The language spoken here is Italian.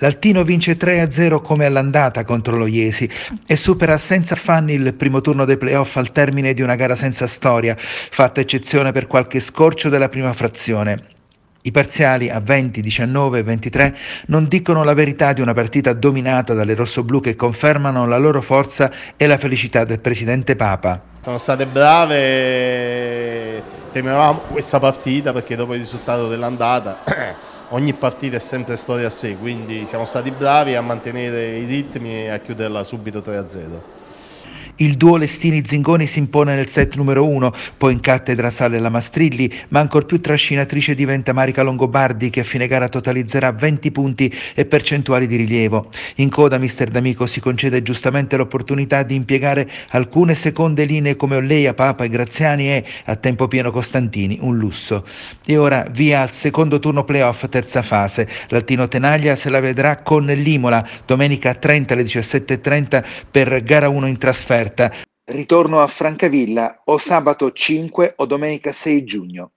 L'Altino vince 3-0 come all'andata contro lo Iesi e supera senza affanni il primo turno dei playoff al termine di una gara senza storia, fatta eccezione per qualche scorcio della prima frazione. I parziali a 20, 19 e 23 non dicono la verità di una partita dominata dalle rossoblù che confermano la loro forza e la felicità del presidente Papa. Sono state brave, temevamo questa partita perché dopo il risultato dell'andata ogni partita è sempre storia a sé, quindi siamo stati bravi a mantenere i ritmi e a chiuderla subito 3-0. Il duo Lestini-Zingoni si impone nel set numero 1, poi in cattedra sale la Mastrilli, ma ancor più trascinatrice diventa Marica Longobardi che a fine gara totalizzerà 20 punti e percentuali di rilievo. In coda Mister D'Amico si concede giustamente l'opportunità di impiegare alcune seconde linee come Olleia, Papa e Graziani e a tempo pieno Costantini, un lusso. E ora via al secondo turno playoff terza fase. L'Altino Tenaglia se la vedrà con l'Imola domenica 30 alle 17.30 per gara 1 in trasferta offerta. Ritorno a Francavilla o sabato 5 o domenica 6 giugno.